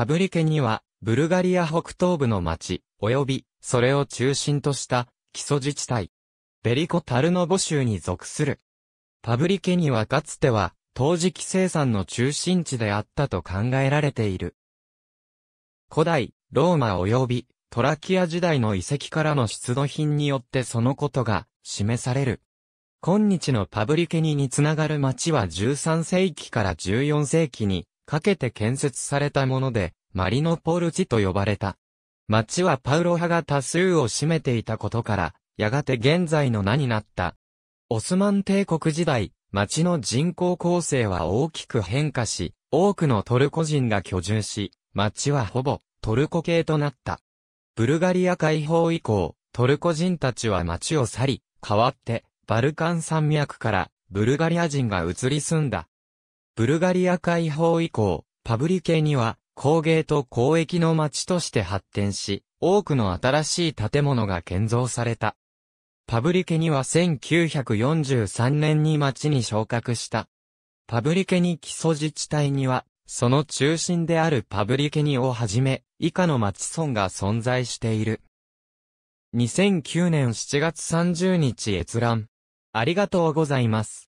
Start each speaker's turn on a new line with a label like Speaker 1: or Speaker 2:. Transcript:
Speaker 1: パブリケには、ブルガリア北東部の町、及び、それを中心とした、基礎自治体。ベリコ・タルノボ州に属する。パブリケにはかつては、陶磁器生産の中心地であったと考えられている。古代、ローマ及び、トラキア時代の遺跡からの出土品によってそのことが示される。今日のパブリケニにつながる町は13世紀から14世紀にかけて建設されたもので、マリノポルチと呼ばれた。町はパウロ派が多数を占めていたことから、やがて現在の名になった。オスマン帝国時代、町の人口構成は大きく変化し、多くのトルコ人が居住し、町はほぼトルコ系となった。ブルガリア解放以降、トルコ人たちは町を去り、代わってバルカン山脈からブルガリア人が移り住んだ。ブルガリア解放以降、パブリケには工芸と交易の街として発展し、多くの新しい建物が建造された。パブリケには1943年に町に昇格した。パブリケに基礎自治体には、その中心であるパブリケにをはじめ、以下の町村が存在している。2009年7月30日閲覧。ありがとうございます。